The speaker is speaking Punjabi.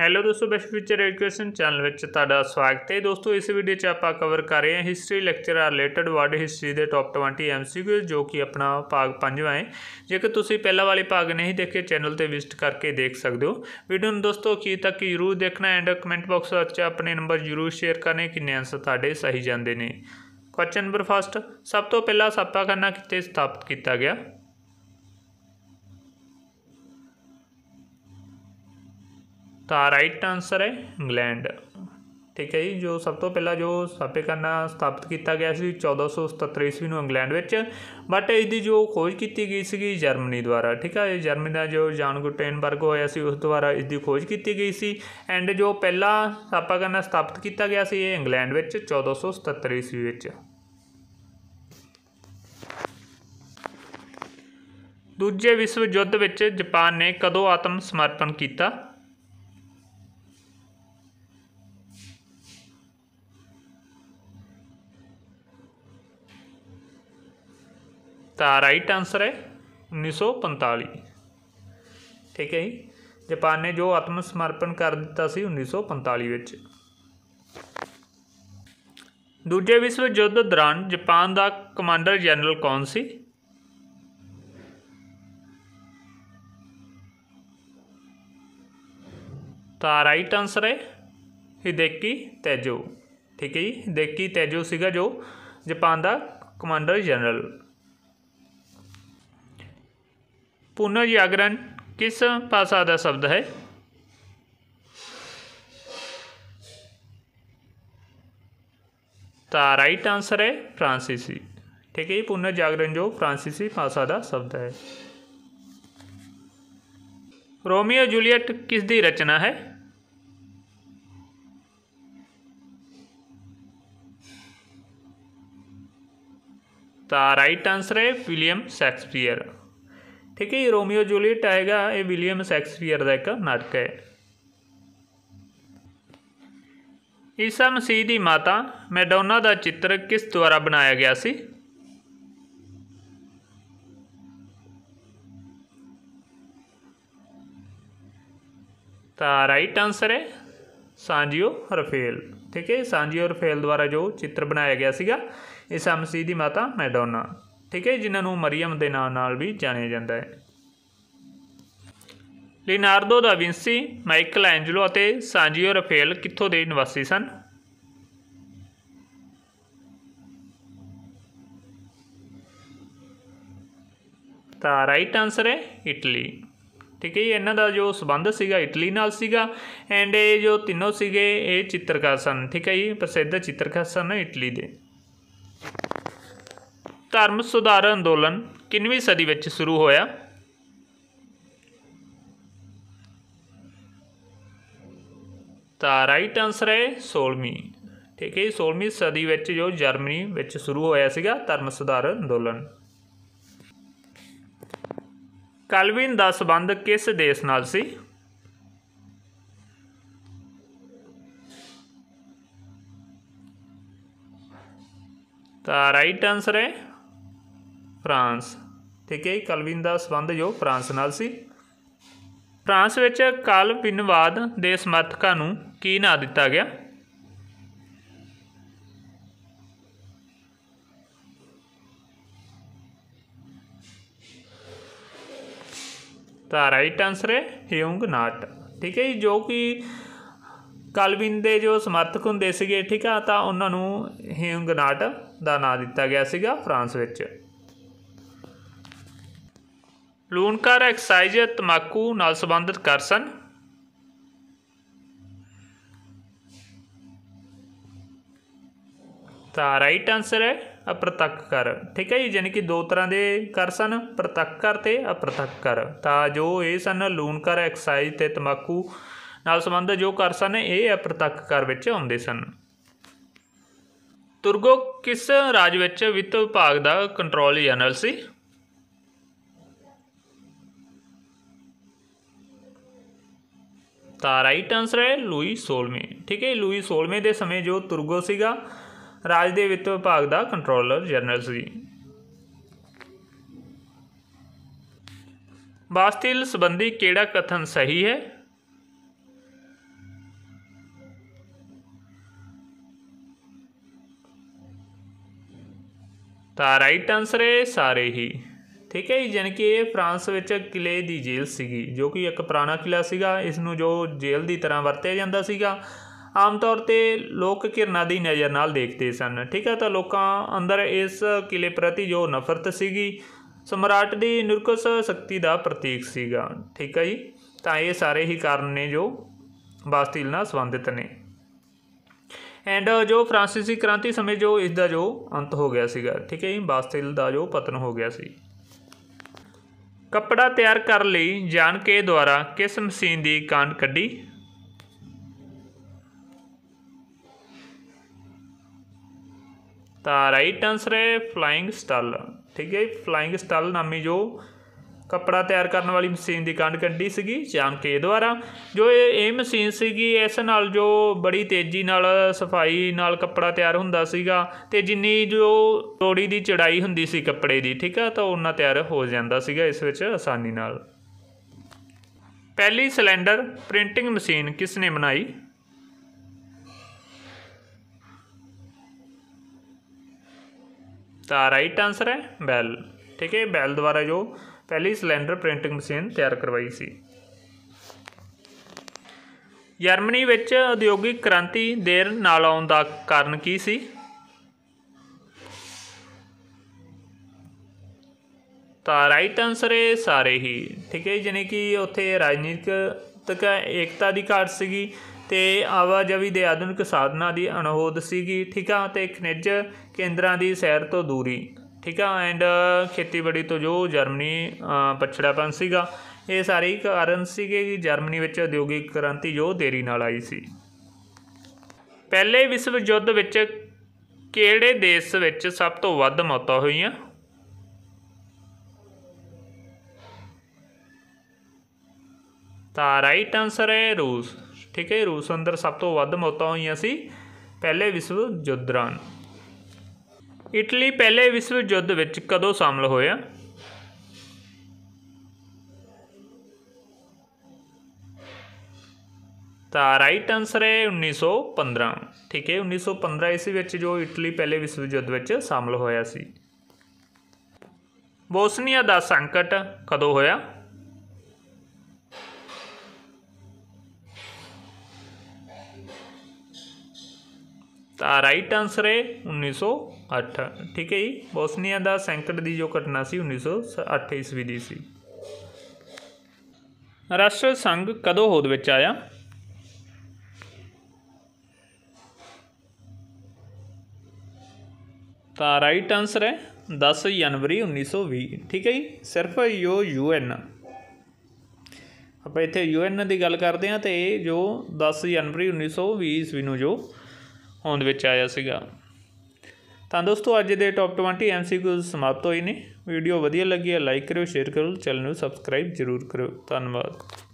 ਹੈਲੋ ਦੋਸਤੋ ਬੈਸ਼ ਫਿਊਚਰ ਐਜੂਕੇਸ਼ਨ ਚੈਨਲ ਵਿੱਚ ਤੁਹਾਡਾ ਸਵਾਗਤ ਹੈ ਦੋਸਤੋ ਇਸ ਵੀਡੀਓ 'ਚ ਆਪਾਂ ਕਵਰ ਕਰ ਰਹੇ ਹਾਂ ਹਿਸਟਰੀ ਲੈਕਚਰ ਆ ਰਿਲੇਟਡ ਵਰਡ ਹਿਸਟਰੀ ਦੇ ਟੌਪ 20 ਐਮਸੀਕਿਊ ਜੋ ਕਿ ਆਪਣਾ ਭਾਗ 5ਵਾਂ ਹੈ ਜੇਕਰ ਤੁਸੀਂ ਪਹਿਲਾ ਵਾਲੇ ਭਾਗ ਨਹੀਂ ਦੇਖੇ ਚੈਨਲ ਤੇ ਵਿਜ਼ਿਟ ਕਰਕੇ ਦੇਖ ਸਕਦੇ ਹੋ ਵੀਡੀਓ ਨੂੰ ਦੋਸਤੋ ਕੀ ਤੱਕ ਜ਼ਰੂਰ ਦੇਖਣਾ ਐਂਡ ਕਮੈਂਟ ਬਾਕਸ ਵਿੱਚ ਆਪਣੇ ਨੰਬਰ ਜ਼ਰੂਰ ਸ਼ੇਅਰ ਕਰਨੇ ਕਿੰਨੇ ਆਨਸਰ ਤੁਹਾਡੇ ਸਹੀ ਜਾਂਦੇ ਨੇ ਕੁਐਸਚਨ ਨੰਬਰ ਫਸਟ ਸਭ ਤੋਂ ਪਹਿਲਾਂ ਸਾਪਾ ਕਰਨਾ ਕਿੱਥੇ ਸਥਾਪਿਤ ਕੀਤਾ ਗਿਆ ਤਾਂ ਰਾਈਟ ਆਨਸਰ ਹੈ ਇੰਗਲੈਂਡ ਠੀਕ ਹੈ ਜੀ ਜੋ ਸਭ ਤੋਂ ਪਹਿਲਾਂ ਜੋ ਸਾਪੇ ਕਰਨਾ ਸਥਾਪਿਤ ਕੀਤਾ ਗਿਆ ਸੀ 1477 ਈਸਵੀ ਨੂੰ ਇੰਗਲੈਂਡ ਵਿੱਚ ਬਟ ਇਸ ਦੀ ਜੋ ਖੋਜ ਕੀਤੀ ਗਈ ਸੀ ਜਰਮਨੀ ਦੁਆਰਾ ਠੀਕ ਹੈ ਜਰਮਨੀ ਦਾ ਜੋ ਜਾਨ ਗੁਟੇਨਬਰਗ ਹੋਇਆ ਸੀ ਉਸ ਦੁਆਰਾ ਇਸ ਦੀ ਖੋਜ ਕੀਤੀ ਗਈ ਸੀ ਐਂਡ ਜੋ ਪਹਿਲਾ ਸਾਪਾ ਕਰਨਾ ਸਥਾਪਿਤ ਕੀਤਾ ਗਿਆ ਸੀ ਇਹ ਇੰਗਲੈਂਡ ਵਿੱਚ 1477 ਈਸਵੀ ਵਿੱਚ ਦੂਜੇ ਵਿਸ਼ਵ ਯੁੱਧ ਵਿੱਚ ਜਾਪਾਨ ਨੇ ਕਦੋਂ ਆਤਮ ਸਮਰਪਣ ਕੀਤਾ ਤਾਂ ਰਾਈਟ ਆਨਸਰ ਹੈ 1945 ਠੀਕ ਹੈ ਜੀ ਜਾਪਾਨ ਨੇ ਜੋ ਆਤਮ ਸਮਰਪਣ ਕਰ ਦਿੱਤਾ ਸੀ 1945 ਵਿੱਚ ਦੂਜੇ ਵਿਸ਼ਵ ਯੁੱਧ ਦੌਰਾਨ ਜਾਪਾਨ ਦਾ ਕਮਾਂਡਰ ਜਨਰਲ ਕੌਣ ਸੀ ਤਾਂ ਰਾਈਟ ਆਨਸਰ ਹੈ ਹਿਦੇਕੀ ਤੇਜੋ ਠੀਕ ਹੈ ਜੀ ਹਿਦੇਕੀ ਤੇਜੋ ਸੀਗਾ ਜੋ ਜਾਪਾਨ ਦਾ ਕਮਾਂਡਰ ਜਨਰਲ पुनर्जागरण किस भाषा का शब्द है तो राइट आंसर है फ्रांसीसी ठीक है पुनर्जागरण जो फ्रांसीसी भाषा का शब्द है रोमियो जूलियट किस दी रचना है तो राइट आंसर है विलियम शेक्सपियर ਠੀਕ ਹੈ ਰੋਮੀਓ ਜੂਲੀਅਟ ਆਏਗਾ ਇਹ ਵਿਲੀਅਮ ਸ਼ੈਕਸਪੀਅਰ ਦਾ ਇੱਕ ਨਾਟਕ ਹੈ ਈਸਾ ਮਸੀਹ ਦੀ ਮਾਤਾ ਮੈਡੋਨਾ ਦਾ ਚਿੱਤਰ ਕਿਸ ਦੁਆਰਾ ਬਣਾਇਆ ਗਿਆ ਸੀ ਤਾਂ ਰਾਈਟ ਆਨਸਰ ਹੈ ਸਾਂਜੀਓ ਰਫੇਲ ਠੀਕ ਹੈ ਸਾਂਜੀਓ ਰਫੇਲ ਦੁਆਰਾ ਜੋ ਚਿੱਤਰ ਬਣਾਇਆ ਗਿਆ ਸੀਗਾ ਈਸਾ ਮਸੀਹ ਦੀ ਮਾਤਾ ਮੈਡੋਨਾ ਠੀਕ ਹੈ ਜਿਨ੍ਹਾਂ ਨੂੰ ਮਰੀਮ ਦੇ ਨਾਮ ਨਾਲ ਵੀ ਜਾਣਿਆ ਜਾਂਦਾ ਹੈ ਲਿਨਾਰਡੋ ਦਾ ਵਿੰਸੀ ਮਾਈਕਲ ਐਂਜਲੋ ਅਤੇ ਸਾਂਜੀਓ ਰਫੇਲ ਕਿੱਥੋਂ ਦੇ ਨਿਵਾਸੀ ਸਨ ਤਾਂ ਰਾਈਟ ਆਨਸਰ ਹੈ ਇਟਲੀ ਠੀਕ ਹੈ ਇਹਨਾਂ ਦਾ ਜੋ ਸਬੰਧ ਸੀਗਾ ਇਟਲੀ ਨਾਲ ਸੀਗਾ ਐਂਡ ਇਹ ਜੋ ਤਿੰਨੋਂ ਸੀਗੇ ਇਹ ਚਿੱਤਰਕਾਰ ਸਨ ਠੀਕ ਹੈ ਜੀ ਪ੍ਰਸਿੱਧ ਚਿੱਤਰਕਾਰ ਸਨ ਇਟਲੀ ਦੇ ਧਰਮ ਸੁਧਾਰ ਅੰਦੋਲਨ ਕਿੰਨੀ ਸਦੀ ਵਿੱਚ ਸ਼ੁਰੂ ਹੋਇਆ ਤਾਂ ਰਾਈਟ ਆਨਸਰ ਹੈ 16ਵੀਂ ਠੀਕ ਹੈ 16ਵੀਂ ਸਦੀ ਵਿੱਚ ਜੋ ਜਰਮਨੀ ਵਿੱਚ ਸ਼ੁਰੂ ਹੋਇਆ ਸੀਗਾ ਧਰਮ ਸੁਧਾਰ ਅੰਦੋਲਨ ਕਲਵਿਨ ਦਾ ਸਬੰਧ ਕਿਸ ਦੇਸ਼ ਨਾਲ ਸੀ ਤਾਂ ਰਾਈਟ ਆਨਸਰ ਹੈ ਫਰਾਂਸ ਠੀਕ ਹੈ ਕਲਵਿਨ ਦਾ ਸੰਬੰਧ ਜੋ ਫਰਾਂਸ ਨਾਲ ਸੀ ਫਰਾਂਸ ਵਿੱਚ ਕਲਵਿਨਵਾਦ ਦੇ ਸਮਰਥਕਾਂ ਨੂੰ ਕੀ ਨਾਂ ਦਿੱਤਾ ਗਿਆ ਤਾਂ ਰਾਈਟ ਆਨਸਰ ਹੈ ਹਿਊਂਗ ਨਾਟ ਠੀਕ ਹੈ ਜੋ ਕਿ ਕਲਵਿਨ ਦੇ ਜੋ ਸਮਰਥਕ ਹੁੰਦੇ ਸੀਗੇ ਠੀਕ ਆ ਤਾਂ ਉਹਨਾਂ ਨੂੰ ਹਿਊਂਗ ਨਾਟ ਦਾ ਨਾਂ ਦਿੱਤਾ ਗਿਆ ਸੀਗਾ ਫਰਾਂਸ ਵਿੱਚ ਲੂਣਕਾਰ ਐਕਸਾਈਜ਼ ਤਮਾਕੂ ਨਾਲ ਸੰਬੰਧਿਤ ਕਰ ਸਨ ਤਾਂ ਰਾਈਟ ਆਨਸਰ ਹੈ ਅਪ੍ਰਤੱਖ ਕਰ ਠੀਕ ਹੈ ਜੀ ਯਾਨੀ ਕਿ ਦੋ ਤਰ੍ਹਾਂ ਦੇ ਕਰ ਸਨ ਪ੍ਰਤੱਖ ਕਰ ਤੇ ਅਪ੍ਰਤੱਖ ਕਰ ਤਾਂ ਜੋ ਇਹ ਸਨ ਲੂਣਕਾਰ ਐਕਸਾਈਜ਼ ਤੇ ਤਮਾਕੂ ਨਾਲ ਸੰਬੰਧਿਤ ਜੋ ਕਰ ਸਨ ਇਹ ਅਪ੍ਰਤੱਖ ਕਰ ਵਿੱਚ ਆਉਂਦੇ ਸਨ ਤੁਰਗੋ ਕਿਸ ਰਾਜ ਵਿੱਚ ਵਿੱਤ ਵਿਭਾਗ ਦਾ ਕੰਟਰੋਲ ਜਨਰਲ ਸੀ ਤਾਂ ਰਾਈਟ ਆਨਸਰ ਹੈ ਲੂਈ 16ਵੇਂ ਠੀਕ ਹੈ ਲੂਈ 16ਵੇਂ ਦੇ ਸਮੇਂ ਜੋ ਤੁਰਗੋ ਸੀਗਾ ਰਾਜ ਦੇ ਵਿੱਤ ਵਿਭਾਗ ਦਾ ਕੰਟਰੋਲਰ ਜਨਰਲ ਸੀ ਬਾਸਤੀਲ ਸੰਬੰਧੀ ਕਿਹੜਾ ਕਥਨ ਸਹੀ ਹੈ ਤਾਂ ਰਾਈਟ ਆਨਸਰ ਹੈ ਸਾਰੇ ਹੀ ਠੀਕ ਹੈ ਜੀ ਜਨ ਕਿ ਇਹ ਫਰਾਂਸ ਵਿੱਚ ਕਿਲੇ ਦੀ ਜੇਲ ਸੀਗੀ ਜੋ ਕਿ ਇੱਕ ਪੁਰਾਣਾ ਕਿਲਾ ਸੀਗਾ ਇਸ ਨੂੰ ਜੋ ਜੇਲ ਦੀ ਤਰ੍ਹਾਂ ਵਰਤਿਆ ਜਾਂਦਾ ਸੀਗਾ ਆਮ ਤੌਰ ਤੇ ਲੋਕ ਘਿਰਨਾ ਦੀ ਨਜ਼ਰ ਨਾਲ ਦੇਖਦੇ ਸਨ ਠੀਕ ਹੈ ਤਾਂ ਲੋਕਾਂ ਅੰਦਰ ਇਸ ਕਿਲੇ ਪ੍ਰਤੀ ਜੋ ਨਫ਼ਰਤ ਸੀਗੀ ਸਮਰਾਟ ਦੀ ਨਿਰਕਸ ਸ਼ਕਤੀ ਦਾ ਪ੍ਰਤੀਕ ਸੀਗਾ ਠੀਕ ਹੈ ਜੀ ਤਾਂ ਇਹ ਸਾਰੇ ਹੀ ਕਾਰਨ ਨੇ ਜੋ ਬਾਸਤੀਲ ਨਾਲ ਸੰਬੰਧਿਤ ਨੇ ਐਂਡ ਜੋ ਫ੍ਰਾਂਸੀਸੀ ਕ੍ਰਾਂਤੀ ਸਮੇਂ ਜੋ ਇਸ ਦਾ ਜੋ ਅੰਤ ਹੋ ਗਿਆ ਸੀਗਾ ਠੀਕ ਹੈ ਜੀ ਬਾਸਤੀਲ ਦਾ ਜੋ ਪਤਨ ਹੋ ਗਿਆ ਸੀ ਕੱਪੜਾ ਤਿਆਰ ਕਰਨ ਲਈ ਜਾਣ ਕੇ ਦੁਆਰਾ ਕਿਸ ਮਸ਼ੀਨ ਦੀ ਕਾਂਡ ਕੱਢੀ ਤਾਂ ਰਾਈਟ ਆਨਸਰ ਹੈ ਫਲਾਈਂਗ ਸਟਲ ਠੀਕ ਹੈ ਫਲਾਈਂਗ ਸਟਲ ਨਾਮੀ ਜੋ ਕਪੜਾ ਤਿਆਰ ਕਰਨ ਵਾਲੀ ਮਸ਼ੀਨ ਦੀ ਕੰਡ ਕੱਢੀ ਸੀਗੀ ਚਾਂਕੇ ਦੁਆਰਾ ਜੋ ਇਹ ਇਹ ਮਸ਼ੀਨ ਸੀਗੀ ਇਸ ਨਾਲ ਜੋ ਬੜੀ ਤੇਜ਼ੀ ਨਾਲ ਸਫਾਈ ਨਾਲ ਕਪੜਾ ਤਿਆਰ ਹੁੰਦਾ ਸੀਗਾ ਤੇ ਜਿੰਨੀ ਜੋ ਤੋੜੀ ਦੀ ਚੜਾਈ ਹੁੰਦੀ ਸੀ ਕੱਪੜੇ ਦੀ ਠੀਕ ਆ ਤਾਂ ਉਹਨਾਂ ਤਿਆਰ ਹੋ ਜਾਂਦਾ ਸੀਗਾ ਇਸ ਵਿੱਚ ਆਸਾਨੀ ਨਾਲ ਪਹਿਲੀ ਸਿਲੰਡਰ ਪ੍ਰਿੰਟਿੰਗ ਮਸ਼ੀਨ ਕਿਸ ਨੇ ਬਣਾਈ ਤਾਂ ਰਾਈਟ ਆਨਸਰ ਹੈ ਬੈਲ ਠੀਕ ਹੈ ਬੈਲ ਦੁਆਰਾ ਜੋ ਪਹਿਲੀ ਸਿਲੰਡਰ ਪ੍ਰਿੰਟਿੰਗ ਮਸ਼ੀਨ ਤਿਆਰ ਕਰਵਾਈ ਸੀ ਜਰਮਨੀ ਵਿੱਚ ਉਦਯੋਗਿਕ ਕ੍ਰਾਂਤੀ ਦੇਰ ਨਾਲ ਆਉਣ ਦਾ ਕਾਰਨ ਕੀ ਸੀ ਤਾਂ ਰਾਈਟ ਆਨਸਰ ਹੈ ਸਾਰੇ ਹੀ ਠੀਕ ਹੈ ਜਿਨੇ ਕਿ ਉੱਥੇ ਰਾਜਨੀਤਿਕ ਤੱਕ ਇਕਤਾ ਦੀ ਘਾਟ ਸੀਗੀ ਤੇ ਆਵਾਜਾਈ ਦੇ ਆਧੁਨਿਕ ਸਾਧਨਾਂ ਦੀ ਅਣਹੋਦ ਸੀਗੀ ਠੀਕ ਆ ਤੇ ਖਣਿਜ ਕੇਂਦਰਾਂ ਦੀ ਸੈਰ ਤੋਂ ਦੂਰੀ ਠੀਕ ਆ ਐਂਡ ਖੇਤੀਬਾੜੀ ਤੋਂ ਜੋ ਜਰਮਨੀ ਪਛੜਾਪਨ ਸੀਗਾ ਇਹ ਸਾਰੇ ਕਾਰਨ ਸੀਗੇ ਕਿ ਜਰਮਨੀ ਵਿੱਚ ਉਦਯੋਗਿਕ ਕ੍ਰਾਂਤੀ ਜੋ ਦੇਰੀ ਨਾਲ ਆਈ ਸੀ ਪਹਿਲੇ ਵਿਸ਼ਵ ਯੁੱਧ ਵਿੱਚ ਕਿਹੜੇ ਦੇਸ਼ ਵਿੱਚ ਸਭ ਤੋਂ ਵੱਧ ਮੌਤਾਂ ਹੋਈਆਂ ਤਾਂ ਰਾਈਟ ਆਨਸਰ ਹੈ ਰੂਸ ਠੀਕ ਹੈ ਰੂਸ ਅੰਦਰ ਸਭ ਤੋਂ ਵੱਧ ਮੌਤਾਂ ਹੋਈਆਂ ਸੀ ਪਹਿਲੇ ਵਿਸ਼ਵ ਯੁੱਧ ਦੌਰਾਨ ਇਟਲੀ ਪਹਿਲੇ ਵਿਸ਼ਵ ਯੁੱਧ ਵਿੱਚ ਕਦੋਂ ਸ਼ਾਮਲ ਹੋਇਆ ਤਾਂ ਰਾਈਟ ਆਨਸਰ ਹੈ 1915 ਠੀਕ ਹੈ 1915 ਇਸ ਵਿੱਚ ਜੋ ਇਟਲੀ ਪਹਿਲੇ ਵਿਸ਼ਵ ਯੁੱਧ ਵਿੱਚ ਸ਼ਾਮਲ ਹੋਇਆ ਸੀ ਬੋਸਨੀਆ ਦਾ ਸੰਕਟ ਕਦੋਂ ਹੋਇਆ ਤਾਂ ਰਾਈਟ ਆਨਸਰ ਹੈ 1908 ਠੀਕ ਹੈ ਜੀ ਬੋਸਨੀਆ ਦਾ ਸੰਕਟ ਦੀ ਜੋ ਘਟਨਾ ਸੀ 1908 ਈਸਵੀ ਦੀ ਸੀ ਰਾਸ਼ਟਰ ਸੰਘ ਕਦੋਂ ਹੋਦ ਵਿੱਚ ਆਇਆ ਤਾਂ ਰਾਈਟ ਆਨਸਰ ਹੈ 10 ਜਨਵਰੀ 1920 ਠੀਕ ਹੈ ਜੀ ਸਿਰਫ ਯੋ ਯੂਐਨ ਆਪਾਂ ਇੱਥੇ ਯੂਐਨ ਦੀ ਗੱਲ ਕਰਦੇ ਹਾਂ ਤੇ ਇਹ ਜੋ 10 ਜਨਵਰੀ 1920 ਈਸਵੀ ਨੂੰ ਜੋ ਹੋਂਦ ਵਿੱਚ ਆਇਆ ਸੀਗਾ ਤਾਂ ਦੋਸਤੋ ਅੱਜ ਦੇ ਟੌਪ 20 ਐਮਸੀਕਿਊਜ਼ ਸਮਾਪਤ ਹੋਏ ਨੇ ਵੀਡੀਓ ਵਧੀਆ ਲੱਗੀ ਹੈ ਲਾਈਕ ਕਰਿਓ ਸ਼ੇਅਰ ਕਰੋ ਚੈਨਲ ਨੂੰ ਸਬਸਕ੍ਰਾਈਬ ਜ਼ਰੂਰ ਕਰਿਓ ਧੰਨਵਾਦ